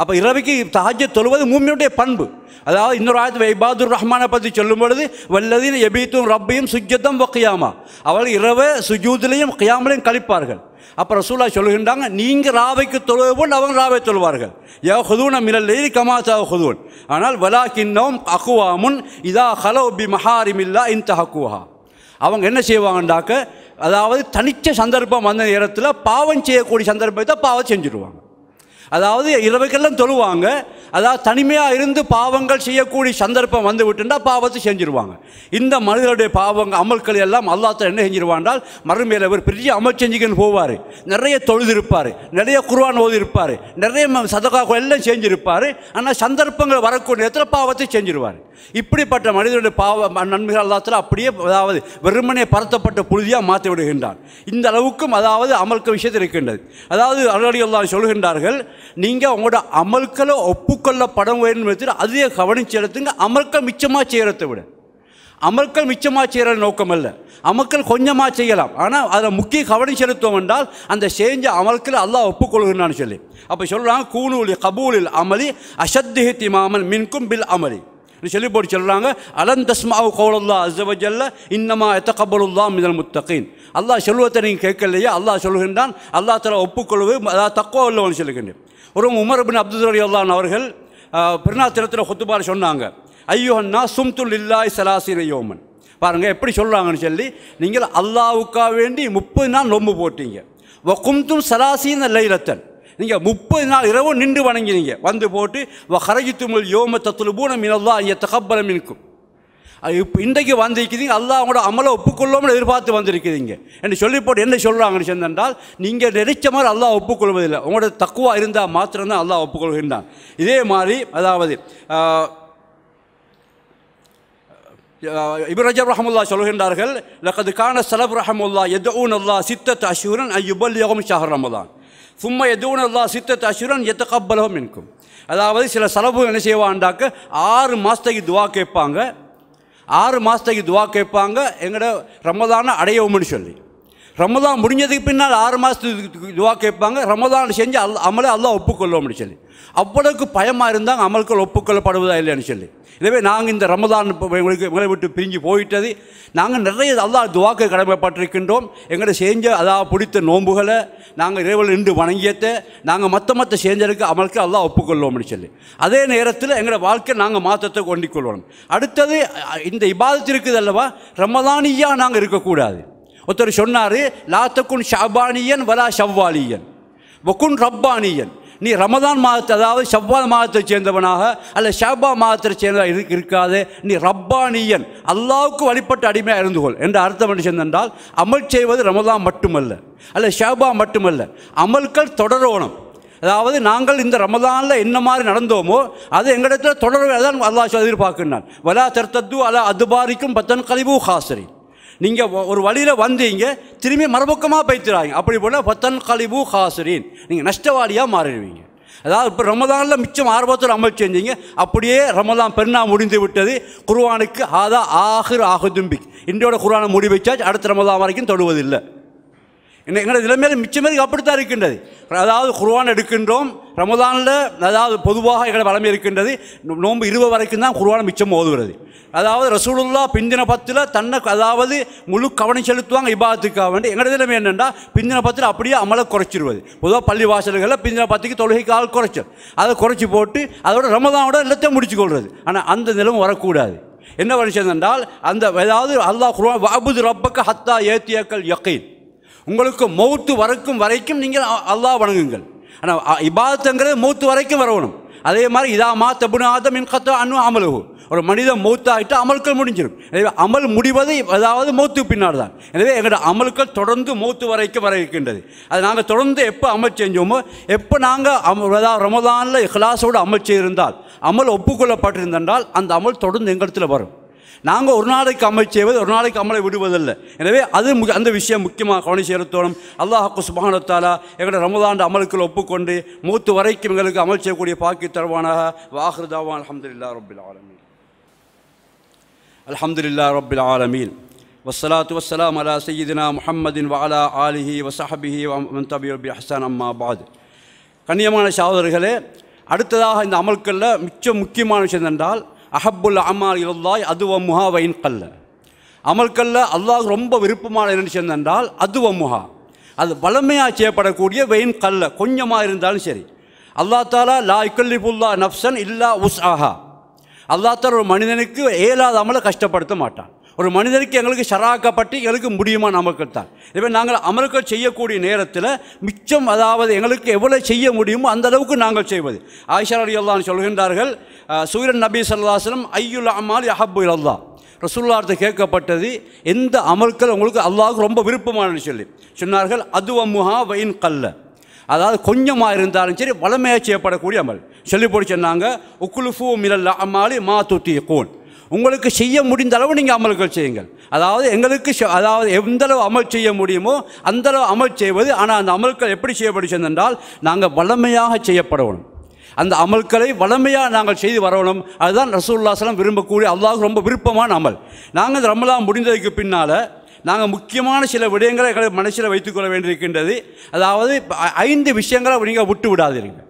அப்போ இரவைக்கு தாஜ்ய தொழுவது மூமியுடைய பண்பு அதாவது இன்னொரு ஆயத்து வைபாதுர் ரஹ்மானை பற்றி சொல்லும் பொழுது வல்லதின் எபீத்தும் ரப்பையும் சுஜத்தம் ஒக்கையாமா அவள் இரவு சுஜூதிலையும் கியாமலையும் கழிப்பார்கள் அப்போ ரசூலா சொல்கின்றாங்க நீங்கள் ராவைக்கு தொழுவது போல் அவங்க ராவை தொழுவார்கள் ஏ ஹுதூன மினல்லி கமாசா ஹுதூன் ஆனால் வலா அகுவா முன் இதா ஹலோ பி மஹாரிமில்லா இந்த ஹக்குவா அவங்க என்ன செய்வாங்கண்டாக்க அதாவது தனித்த சந்தர்ப்பம் வந்த நேரத்தில் பாவம் செய்யக்கூடிய சந்தர்ப்பத்தை பாவம் செஞ்சுடுவாங்க அதாவது இரவுக்கெல்லாம் தொழுவாங்க அதாவது தனிமையாக இருந்து பாவங்கள் செய்யக்கூடிய சந்தர்ப்பம் வந்து விட்டுண்டா பாவத்தை செஞ்சிருவாங்க இந்த மனிதனுடைய பாவங்கள் அமல்கள் எல்லாம் அல்லாத்த என்ன செஞ்சிருவான்றால் மறுமையில் அவர் பெரிய அமல் செஞ்சுக்கன்னு போவார் நிறைய தொழுது இருப்பார் நிறைய குருவான் ஓதி இருப்பார் நிறைய சதகா எல்லாம் செஞ்சிருப்பார் ஆனால் சந்தர்ப்பங்கள் வரக்கூடிய நேரத்தில் பாவத்தை செஞ்சிருவார் இப்படிப்பட்ட மனிதனுடைய பாவ நன்மைகள் அல்லாத்தில் அப்படியே அதாவது வெறுமனே பரத்தப்பட்ட புழுதியாக மாற்றி விடுகின்றான் இந்த அளவுக்கும் அதாவது அமல்கள் விஷயத்தில் இருக்கின்றது அதாவது அல்லாடி எல்லாம் சொல்கின்றார்கள் நீங்கள் உங்களோட அமல்களை ஒப்பு கொள்ள படம் வேணும் அதே அதையே கவனிச்சு எடுத்துங்க அமர்க்கள் மிச்சமாக செய்கிறத விட அமர்க்கள் மிச்சமாக செய்கிற நோக்கம் அல்ல அமர்க்கள் கொஞ்சமாக செய்யலாம் ஆனால் அதை முக்கிய கவனம் செலுத்தோம் என்றால் அந்த செஞ்ச அமல்கள் அல்லா ஒப்புக்கொள்கிறான்னு சொல்லி அப்போ சொல்கிறாங்க கூணூலி கபூலில் அசத்திஹித்தி மாமன் மின்கும் பில் அமலி சொல்லி போட்டு சொல்கிறாங்க அலன் தஸ்மாவு கவுலல்லா அசவஜல்ல இன்னமா எத்தகபலுல்லா மிதல் முத்தகின் அல்லாஹ் சொல்வத்தை நீங்கள் கேட்கலையே அல்லாஹ் சொல்கின்றான் அல்லா தலா ஒப்புக்கொள்வது அதாவது தக்குவா உள்ளவன் சொல்லுகின்றேன் ஒரு உமர் பின் அப்துல் ரலி அல்லான் அவர்கள் பிறநாத்திரத்தில் ஹொத்துபார் சொன்னாங்க ஐயோன்னா சும்துல் இல்லாய் சலாசின யோமன் பாருங்கள் எப்படி சொல்கிறாங்கன்னு சொல்லி நீங்கள் அல்லாவுக்கா வேண்டி முப்பது நாள் நொம்பு போட்டீங்க வக்கும்தும் சலாசின லைலத்தன் நீங்கள் முப்பது நாள் இரவும் நின்று வணங்கினீங்க வந்து போட்டு ஹரகி துமல் யோம தத்துலுபூன மினல்லா ஐய தகப்பலம் இருக்கும் இப்போ இன்றைக்கு வந்திருக்கிறீங்க அவங்களோட அமலை ஒப்புக்கொள்ளாமல் எதிர்பார்த்து வந்திருக்கிறீங்க என்று சொல்லி போட்டு என்ன சொல்கிறாங்கன்னு சொன்னால் நீங்கள் நினைச்ச மாதிரி அல்லா ஒப்புக்கொள்வதில்லை உங்களோட தக்குவா இருந்தால் மாத்திரம்தான் அல்லா ஒப்புக்கொள்கின்றான் இதே மாதிரி அதாவது இப்ரஜ் ரஹமுல்லா சொல்கின்றார்கள் லக்கது கான சலப் ரஹமுல்லா எதோ அல்லா சித்தத் அஷூரன் ஐயுபல் யோகம் ஷஹர் ரமதான் சும்மா எதுவும் அல்லா சித்தத்தை அசுரன் எத்த கப்பலோ இருக்கும் அதாவது சில செலவு என்ன செய்வாண்டாக்க ஆறு மாதத்துக்கு துவா கேட்பாங்க ஆறு மாதத்துக்கு துவா கேட்பாங்க எங்களோட ரமதான அடையவும்னு சொல்லி ரமதான் முடிஞ்சதுக்கு பின்னால் ஆறு மாதத்துக்கு இதுவாக கேட்பாங்க ரமதான் செஞ்சு அல் அமலை அல்லா ஒப்புக்கொள்ளும்னு சொல்லி அவ்வளவுக்கு பயமாக இருந்தாங்க அமல்கள் ஒப்புக்கொள்ளப்படுவதா இல்லைன்னு சொல்லி எனவே நாங்கள் இந்த ரமதான் எங்களுக்கு எங்களை விட்டு பிரிஞ்சு போயிட்டது நாங்கள் நிறைய அல்லா துவாக்கை கடமைப்பட்டிருக்கின்றோம் எங்களை செஞ்ச அதாவது பிடித்த நோன்புகளை நாங்கள் இரவில் நின்று வணங்கியத்தை நாங்கள் மற்ற மற்ற செஞ்சதுக்கு அமலுக்கு அல்லா ஒப்புக்கொள்வோம்னு சொல்லி அதே நேரத்தில் எங்களோட வாழ்க்கை நாங்கள் மாற்றத்தை கொண்டு கொள்ளணும் அடுத்தது இந்த இபாதத்து இருக்குது அல்லவா ரமதானியாக நாங்கள் இருக்கக்கூடாது ஒருத்தர் சொன்னார் லாத்தக்குன் ஷபானியன் வலா ஷவ்வாலியன் வக்குன் ரப்பானியன் நீ ரமதான் மாதத்தை அதாவது ஷவ்வால் மாதத்தை சேர்ந்தவனாக அல்ல ஷாபா மாதத்தை சேர்ந்ததாக இரு இருக்காது நீ ரப்பானியன் அல்லாவுக்கு வழிபட்ட அடிமையாக இருந்துகொள் என்ற அர்த்தம் என்று சொன்னால் அமல் செய்வது ரமதான் மட்டுமல்ல அல்ல ஷாபா மட்டுமல்ல அமல்கள் தொடரோணம் அதாவது நாங்கள் இந்த ரமதானில் என்ன மாதிரி நடந்தோமோ அது எங்களிடத்தில் தொடர்வதை அல்லா எதிர்பார்க்கின்றான் வலா தர்த்தத்து அலா அதுபாரிக்கும் பத்தன் கழிவு ஹாசரி நீங்கள் ஒரு வழியில் வந்தீங்க திரும்பி மரபுக்கமாக பைத்துறாங்க அப்படி போல் பத்தன் கழிவு ஹாசரின் நீங்கள் நஷ்டவாளியாக மாறிடுவீங்க அதாவது இப்போ ரமதானில் மிச்சம் ஆர்வத்தில் அமல் செஞ்சீங்க அப்படியே ரமதான் பெருநா முடிந்து விட்டது குர்வானுக்கு ஆதா ஆஹிர் ஆகுதும்பிக் இன்றையோட குர்வானை முடி அடுத்த ரமதான் வரைக்கும் தொடுவதில்லை எங்களது நிலைமையில் மிச்சமேரி அப்படித்தான் இருக்கின்றது அதாவது குருவான் எடுக்கின்றோம் ரமதானில் அதாவது பொதுவாக எங்களை வளமை இருக்கின்றது நோன்பு இருபது வரைக்கும் தான் குருவான மிச்சம் ஓதுகிறது அதாவது ரசூலுல்லா பிந்தின பத்தில் தன்னை அதாவது முழு கவனம் செலுத்துவாங்க இபாதத்துக்காக வேண்டி எங்களது நிலைமை என்னென்னா பிந்தின பத்தில் அப்படியே அமலை குறைச்சிடுவது பொதுவாக பள்ளி வாசல்களில் பிந்தின பத்துக்கு தொழுகைக்கு ஆள் குறைச்சல் அதை குறைச்சி போட்டு அதோட ரமதானோட எல்லாத்தையும் முடிச்சுக்கொள்வது ஆனால் அந்த நிலம் வரக்கூடாது என்ன பண்ணுச்சது என்றால் அந்த ஏதாவது அல்லாஹ் குருவான் அபுது ரப்பக்க ஹத்தா ஏத்தியாக்கள் யக்கீன் உங்களுக்கு மௌத்து வரைக்கும் வரைக்கும் நீங்கள் அல்லாஹ் வணங்குங்கள் ஆனால் இபாதத்துங்கிறது மௌத்து வரைக்கும் வரணும் அதே மாதிரி இதா மா தபுன ஆதம் என் கத்தோ அண்ணு அமலகு ஒரு மனிதன் மௌத்தாகிட்டு அமல்கள் முடிஞ்சிடும் எனவே அமல் முடிவது அதாவது மௌத்து பின்னால் தான் எனவே எங்களோட அமல்கள் தொடர்ந்து மௌத்து வரைக்கும் வர இருக்கின்றது அது நாங்கள் தொடர்ந்து எப்போ அமல் செஞ்சோமோ எப்போ நாங்கள் அமல் அதாவது ரமதானில் கிளாஸோடு அமல் செய்திருந்தால் அமல் ஒப்புக்கொள்ளப்பட்டிருந்தென்றால் அந்த அமல் தொடர்ந்து எங்களிடத்தில் வரும் நாங்கள் ஒரு நாளைக்கு அமல் செய்வது ஒரு நாளைக்கு அமலை விடுவதில்லை எனவே அது அந்த விஷயம் முக்கியமாக கவனம் அல்லாஹ் அல்லாஹாக்கு சுபானத்தாலா எங்களோட ரமதாண்டு அமலுக்குள் ஒப்புக்கொண்டு மூத்து வரைக்கும் எங்களுக்கு அமல் செய்யக்கூடிய பாக்கி தருவானாக வாஹ்ருதாவான் அலமதுல்லா ரபில் ஆலமீன் அலமதுல்லா ரபில் ஆலமீன் வசலாத்து வசலாம் அலா சையீதினா முஹம்மதின் வாலா ஆலிஹி வசஹபிஹி மந்தபி ஹசான் அம்மா பாத் கண்ணியமான சகோதரர்களே அடுத்ததாக இந்த அமல்களில் மிச்சம் முக்கியமான விஷயம் என்றால் அஹப்புல் அமால் இல்லாய் அதுவ முஹா வைன் கல்ல அமல்கல்ல அல்லாஹ் ரொம்ப விருப்பமான என்ன சொன்னால் அதுவ முஹா அது வளமையாக செய்யப்படக்கூடிய வெயின் கல்ல கொஞ்சமாக இருந்தாலும் சரி அல்லா தாலா லா இக்கல்லிபுல்லா நப்சன் இல்லா உஸ் ஆஹா அல்லா தாலா ஒரு மனிதனுக்கு ஏலாத அமலை கஷ்டப்படுத்த மாட்டான் ஒரு மனிதனுக்கு எங்களுக்கு ஷராக்கப்பட்டு எங்களுக்கு முடியுமா நமக்கு தான் இதுவே நாங்கள் அமலுக்கள் செய்யக்கூடிய நேரத்தில் மிச்சம் அதாவது எங்களுக்கு எவ்வளோ செய்ய முடியுமோ அந்த அளவுக்கு நாங்கள் செய்வது ஆயிஷார் அலி அல்லான்னு சொல்கின்றார்கள் சூரியன் நபி சல்லாஹலம் ஐயுல் அம்மாள் அஹபு அல்லா ரசூல்லார்த்து கேட்கப்பட்டது எந்த அமல்கள் உங்களுக்கு அல்லாவுக்கு ரொம்ப விருப்பமானு சொல்லி சொன்னார்கள் அதுவமுஹா வயின் கல்ல அதாவது கொஞ்சமாக இருந்தாலும் சரி வளமையாக செய்யப்படக்கூடிய அமல் சொல்லி போட்டு சொன்னாங்க உக்குலுஃபூ மிரல் அம்மாலி மா துத்தி கோன் உங்களுக்கு செய்ய முடிந்த அளவு நீங்கள் அமல்கள் செய்யுங்கள் அதாவது எங்களுக்கு அதாவது எந்தளவு அமல் செய்ய முடியுமோ அந்தளவு அமல் செய்வது ஆனால் அந்த அமல்கள் எப்படி செய்யப்படுச்சு என்றால் நாங்கள் வளமையாக செய்யப்படணும் அந்த அமல்களை வளமையாக நாங்கள் செய்து வரணும் அதுதான் ரசூல்லாஸ்லாம் விரும்பக்கூடிய அல்லாஹ் ரொம்ப விருப்பமான அமல் நாங்கள் இந்த முடிந்ததுக்கு பின்னால் நாங்கள் முக்கியமான சில விடயங்களை எங்களை மனசில் வைத்துக்கொள்ள வேண்டியிருக்கின்றது அதாவது ஐந்து விஷயங்களை நீங்கள் விட்டு விடாதீர்கள்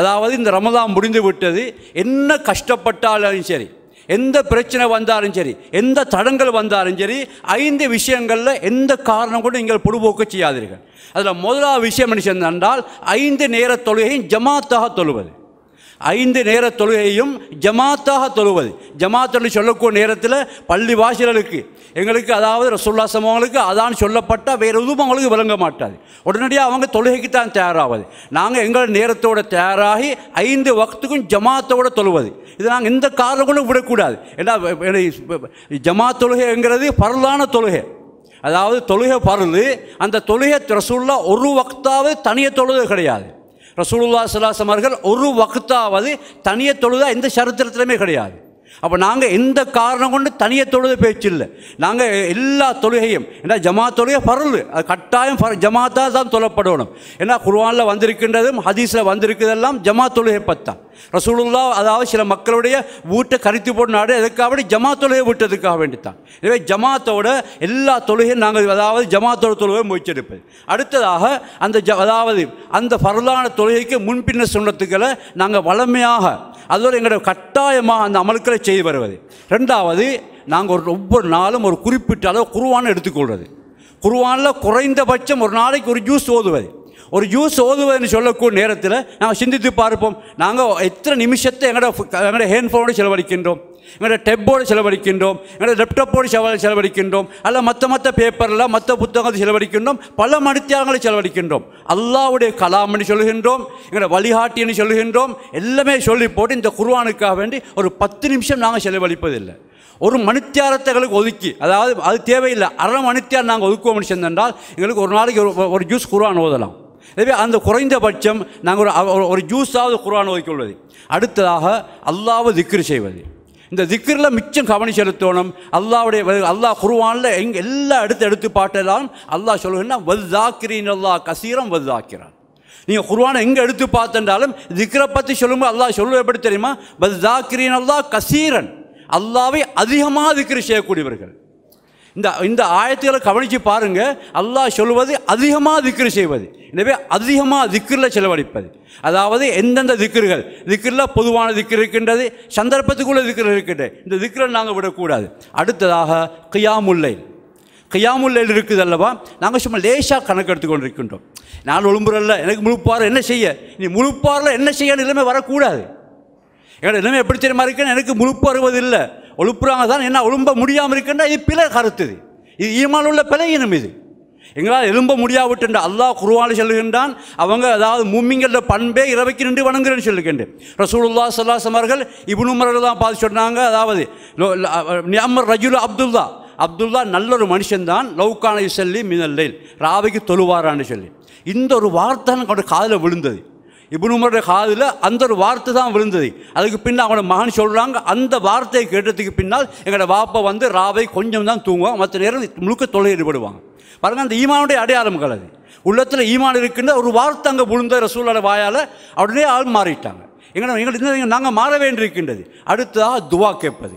அதாவது இந்த ரமதான் முடிந்து விட்டது என்ன கஷ்டப்பட்டாலும் சரி எந்த பிரச்சனை வந்தாலும் சரி எந்த தடங்கள் வந்தாலும் சரி ஐந்து விஷயங்களில் எந்த காரணம் கூட நீங்கள் பொழுதுபோக்கு செய்யாதீர்கள் அதில் முதலாவது விஷயம் என்ன என்றால் ஐந்து நேர தொழுகையும் ஜமாத்தாக தொழுவது ஐந்து நேர தொழுகையும் ஜமாத்தாக தொழுவது ஜமாத் என்று சொல்லக்கூடிய நேரத்தில் பள்ளி வாசிகளுக்கு எங்களுக்கு அதாவது ரசோல்லா சமூகங்களுக்கு அதான் சொல்லப்பட்டால் வேறு எதுவும் அவங்களுக்கு விளங்க மாட்டாது உடனடியாக அவங்க தொழுகைக்கு தான் தயாராகுது நாங்கள் எங்கள் நேரத்தோடு தயாராகி ஐந்து வக்துக்கும் ஜமாத்தோடு தொழுவது இது நாங்கள் எந்த கூட விடக்கூடாது ஏன்னா ஜமாத் தொழுகைங்கிறது பரலான தொழுகை அதாவது தொழுகை பருது அந்த தொழுகை ரசூல்லா ஒரு வக்தாவது தனியாக தொழுது கிடையாது ரசூலுல்லா சலாசம் அவர்கள் ஒரு வகுத்தாவது தனியை தொழுதா எந்த சரித்திரத்திலுமே கிடையாது அப்போ நாங்கள் எந்த காரணம் கொண்டு தனியை தொழுத பேச்சு இல்லை நாங்கள் எல்லா தொழுகையும் ஏன்னா ஜமா தொழுகை பரல் அது கட்டாயம் ஜமாத்தா தான் தொழப்படணும் ஏன்னா குர்வானில் வந்திருக்கின்றதும் ஹதீஸில் வந்திருக்கிறதெல்லாம் ஜமா தொழுகை பத்தான் ரசூலுல்லா அதாவது சில மக்களுடைய வீட்டை கருத்து போட்டு நாடு எதுக்காக வேண்டி ஜமா தொழுகை விட்டதுக்காக வேண்டித்தான் எனவே ஜமாத்தோட எல்லா தொழுகையும் நாங்கள் அதாவது ஜமாத்தோட தொழுகை முயற்சியெடுப்பது அடுத்ததாக அந்த ஜ அதாவது அந்த பரலான தொழுகைக்கு முன்பின்ன சொன்னத்துக்களை நாங்கள் வளமையாக அதோடு எங்களோட கட்டாயமாக அந்த அமல்களை செய்து வருவது ரெண்டாவது நாங்கள் ஒரு ஒவ்வொரு நாளும் ஒரு குறிப்பிட்ட அளவு குருவானை எடுத்துக்கொள்வது குருவானில் குறைந்தபட்சம் ஒரு நாளைக்கு ஒரு ஜூஸ் ஓதுவது ஒரு ஜூஸ் ஓதுவதுன்னு சொல்லக்கூடிய நேரத்தில் நாங்கள் சிந்தித்து பார்ப்போம் நாங்கள் எத்தனை நிமிஷத்தை எங்களோட எங்களோட ஹேண்ட் ஃபோனோட செலவழிக்கின்றோம் எங்களோட டெப்போடு செலவழிக்கின்றோம் எங்களோட லேப்டாப்போடு செலவு செலவழிக்கின்றோம் அல்ல மற்ற மற்ற பேப்பரில் மற்ற புத்தகத்தை செலவழிக்கின்றோம் பல மணித்தியாகங்களை செலவழிக்கின்றோம் அல்லாவுடைய கலாம்னு சொல்கின்றோம் எங்களோட வழிகாட்டின்னு சொல்கின்றோம் எல்லாமே சொல்லி போட்டு இந்த குருவானுக்காக வேண்டி ஒரு பத்து நிமிஷம் நாங்கள் செலவழிப்பதில்லை ஒரு மணித்தியாரத்தைகளுக்கு ஒதுக்கி அதாவது அது தேவையில்லை அரை மணித்தியார் நாங்கள் ஒதுக்குவோம் சேர்ந்தால் எங்களுக்கு ஒரு நாளைக்கு ஒரு ஒரு ஜூஸ் குருவான் ஓதலாம் எனவே அந்த குறைந்தபட்சம் நாங்கள் ஒரு ஒரு ஜூஸாவது குருவான் ஒதுக்கி உள்ளது அடுத்ததாக அல்லாவது திக்ரு செய்வது இந்த திக்கிரில் மிச்சம் கவனம் செலுத்தணும் அல்லாவுடைய அல்லாஹ் குருவானில் எங்கே எல்லா எடுத்து எடுத்து பாட்டெல்லாம் அல்லாஹ் சொல்லுங்கன்னா வல்தாக்கிறீன் அல்லா கசீரம் வல்தாக்கிறான் நீங்கள் குருவானை எங்கே எடுத்து பார்த்துட்டாலும் திக்ரை பற்றி சொல்லும்போது அல்லாஹ் சொல்லுவது எப்படி தெரியுமா வல்தாக்கிறீன் அல்லா கசீரன் அல்லாவை அதிகமாக திக்ரி செய்யக்கூடியவர்கள் இந்த இந்த ஆயத்துகளை கவனித்து பாருங்கள் அல்லாஹ் சொல்வது அதிகமாக திக்ரு செய்வது எனவே அதிகமாக திக்ரில் செலவழிப்பது அதாவது எந்தெந்த திக்ருகள் திக்ரில் பொதுவான திக்ரு இருக்கின்றது சந்தர்ப்பத்துக்குள்ளே திக்ரு இருக்கின்றது இந்த திக்ரை நாங்கள் விடக்கூடாது அடுத்ததாக கியாமுல்லை கையாமுல்லையில் இருக்குது அல்லவா நாங்கள் சும்மா லேசாக கணக்கு எடுத்துக்கொண்டு இருக்கின்றோம் நான் ஒழும்புறல்ல எனக்கு முழுப்பாறு என்ன செய்ய நீ முழுப்பாரில் என்ன செய்யணும் இல்லாமல் வரக்கூடாது எனக்கு நிலைமை எப்படி தெரியுமா இருக்குன்னு எனக்கு முழுப்பு ஒழுப்புறாங்க தான் என்ன ஒழும்ப முடியாமல் இருக்கின்ற இது பிழை கருத்து இது இது ஈமான் உள்ள பிழையினும் இது எங்களால் எழும்ப முடியாவிட்டு அல்லாஹ் குருவானு சொல்லுகின்றான் அவங்க அதாவது மும்மிங்கள பண்பே இரவைக்கு நின்று வணங்குறேன்னு சொல்லுகின்றேன் ரசூலுல்லா சல்லாசமர்கள் தான் பார்த்து சொன்னாங்க அதாவது நியமர் ரஜுல் அப்துல்லா அப்துல்லா நல்ல ஒரு மனுஷன்தான் லவுக்கான சொல்லி மினல்லைல் ராவைக்கு தொழுவாரான்னு சொல்லி இந்த ஒரு வார்த்தை காதில் விழுந்தது இபுனுமருடைய காதில் அந்த ஒரு வார்த்தை தான் விழுந்தது அதுக்கு பின்னால் அவங்களோட மகன் சொல்கிறாங்க அந்த வார்த்தையை கேட்டதுக்கு பின்னால் எங்களோட வாப்பா வந்து ராவை கொஞ்சம் தான் தூங்குவோம் மற்ற நேரம் முழுக்க தொலை ஈடுபடுவாங்க பாருங்கள் அந்த ஈமானுடைய அடையாளம் கலது உள்ளத்தில் ஈமான் இருக்குன்ற ஒரு வார்த்தை அங்கே விழுந்த ரசூலோட வாயால் அப்படியே ஆள் மாறிட்டாங்க எங்களை எங்களுக்கு நாங்கள் மாற வேண்டியிருக்கின்றது அடுத்ததாக துவா கேட்பது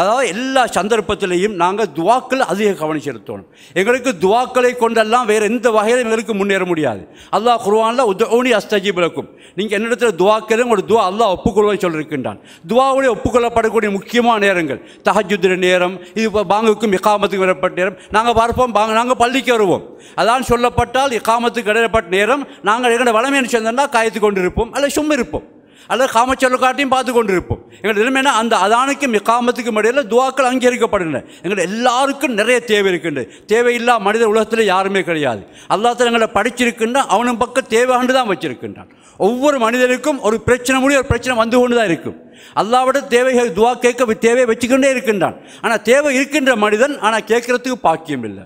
அதாவது எல்லா சந்தர்ப்பத்திலையும் நாங்கள் துவாக்கள் அதிக கவனம் செலுத்தணும் எங்களுக்கு துவாக்களை கொண்டெல்லாம் வேறு எந்த வகையிலும் எங்களுக்கு முன்னேற முடியாது அல்லாஹ் குருவானில் உதவுனி அஸ்தஜி பிறக்கும் நீங்கள் என்னிடத்தில் துவாக்கிலும் ஒரு துவா அல்லாஹ் ஒப்புக்கொள்வதை சொல்லியிருக்கின்றான் துவாவுடைய ஒப்புக்கொள்ளப்படக்கூடிய முக்கியமான நேரங்கள் தஹஜுத்திர நேரம் இது இப்போ பாங்குக்கும் இக்காமத்துக்கும் வரப்பட்ட நேரம் நாங்கள் பார்ப்போம் பாங்க நாங்கள் பள்ளிக்கு வருவோம் அதான் சொல்லப்பட்டால் இக்காமத்துக்கு இடையப்பட்ட நேரம் நாங்கள் எங்களோட வளமையான சேர்ந்தோம்னா காயத்து கொண்டிருப்போம் அல்ல சும்மா இருப்போம் அல்லது காமச்சொல்லுக்காட்டையும் பார்த்து கொண்டிருப்போம் எங்கள் நிலைமை அந்த அதானுக்கும் காமத்துக்கும் இடையில் துவாக்கள் அங்கீகரிக்கப்படுகின்றன எங்கள் எல்லாருக்கும் நிறைய தேவை இருக்கின்றது தேவையில்லா மனித உலகத்தில் யாருமே கிடையாது அல்லாத்தில் எங்களை படிச்சிருக்கின்றான் அவனும் பக்கம் தேவையாண்டு தான் வச்சிருக்கின்றான் ஒவ்வொரு மனிதனுக்கும் ஒரு பிரச்சனை முடியும் ஒரு பிரச்சனை வந்து கொண்டு தான் இருக்கும் அல்லாவிட தேவைகள் துவா கேட்க தேவையை வச்சுக்கொண்டே இருக்கின்றான் ஆனால் தேவை இருக்கின்ற மனிதன் ஆனால் கேட்குறதுக்கு பாக்கியம் இல்லை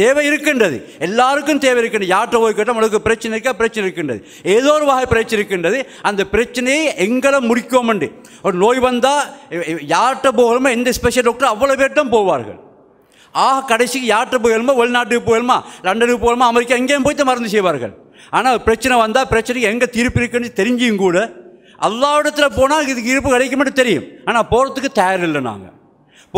தேவை இருக்கின்றது எல்லாருக்கும் தேவை இருக்கின்றது யார்கிட்ட போய் கேட்டால் உங்களுக்கு பிரச்சனை இருக்கா பிரச்சனை இருக்கின்றது ஏதோ ஒரு வகை பிரச்சனை இருக்கின்றது அந்த பிரச்சனையை எங்களை முடிக்கோமண்டு ஒரு நோய் வந்தால் யார்கிட்ட போகலுமா எந்த ஸ்பெஷல் டாக்டர் அவ்வளோ பேர்ட்டும் போவார்கள் ஆக கடைசிக்கு யார்கிட்ட போகணுமோ வெளிநாட்டுக்கு போகணுமா லண்டனுக்கு போகணுமா அமெரிக்கா எங்கேயும் போய் மருந்து செய்வார்கள் ஆனால் பிரச்சனை வந்தால் பிரச்சனைக்கு எங்கே தீர்ப்பு இருக்குன்னு தெரிஞ்சியும் கூட எல்லா இடத்துல போனால் இதுக்கு இருப்பு கிடைக்குமென்று தெரியும் ஆனால் போகிறதுக்கு தயாரில்லை நாங்கள்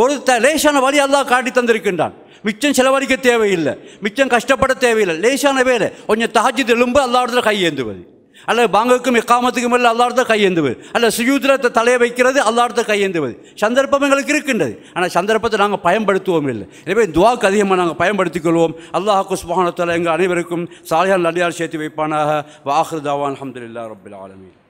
ஒரு த லேசான வழி எல்லாம் காட்டி தந்திருக்கின்றான் மிச்சம் செலவழிக்க தேவையில்லை மிச்சம் கஷ்டப்பட தேவையில்லை லேசான வேலை கொஞ்சம் தாஜி தெலும்பு அல்லாடத்தில் கையேந்துவது அல்லது பாங்குக்கும் எக்காமத்துக்கும் இல்லை அல்லாடத்தை கையேந்துவது அல்ல சுயூத்திரத்தை தலையை வைக்கிறது அல்லாடத்தை கையேந்துவது சந்தர்ப்பம் எங்களுக்கு இருக்கின்றது ஆனால் சந்தர்ப்பத்தை நாங்கள் பயன்படுத்துவோம் இல்லை எனவே துவாக்கு அதிகமாக நாங்கள் பயன்படுத்திக் கொள்வோம் அல்லாஹாக்கு சுபானத்தில் எங்கள் அனைவருக்கும் சாலையால் நல்லியார் சேர்த்து வைப்பானாக வாஹர் தவான் அஹமதுல்லா ரபுல் ஆலமீன்